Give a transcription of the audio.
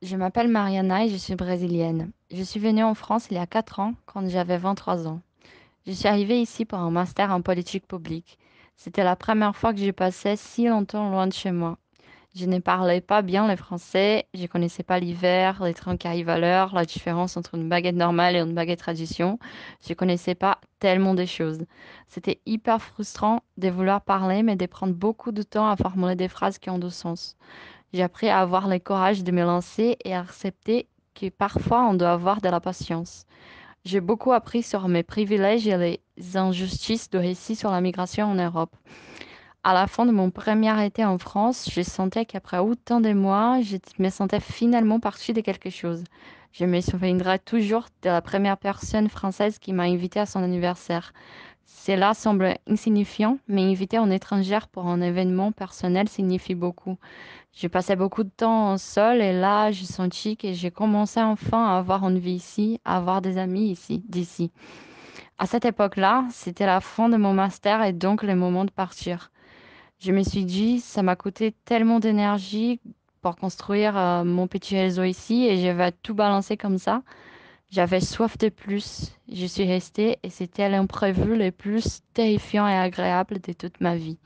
Je m'appelle Mariana et je suis brésilienne. Je suis venue en France il y a 4 ans quand j'avais 23 ans. Je suis arrivée ici pour un master en politique publique. C'était la première fois que je passais si longtemps loin de chez moi. Je ne parlais pas bien le français, je connaissais pas l'hiver, les trains qui arrivent à l'heure, la différence entre une baguette normale et une baguette tradition. Je connaissais pas tellement des choses. C'était hyper frustrant de vouloir parler mais de prendre beaucoup de temps à formuler des phrases qui ont du sens. J'ai appris à avoir le courage de me lancer et à accepter que parfois on doit avoir de la patience. J'ai beaucoup appris sur mes privilèges et les injustices de récit sur la migration en Europe. À la fin de mon premier été en France, je sentais qu'après autant de mois, je me sentais finalement partie de quelque chose. Je me souviendrai toujours de la première personne française qui m'a invitée à son anniversaire. Cela semble insignifiant, mais inviter en étrangère pour un événement personnel signifie beaucoup. Je passais beaucoup de temps seul et là, j'ai senti que j'ai commencé enfin à avoir une vie ici, à avoir des amis ici, d'ici. À cette époque-là, c'était la fin de mon master et donc le moment de partir. Je me suis dit, ça m'a coûté tellement d'énergie pour construire euh, mon petit réseau ici et je vais tout balancer comme ça. J'avais soif de plus, je suis restée et c'était l'imprévu le plus terrifiant et agréable de toute ma vie.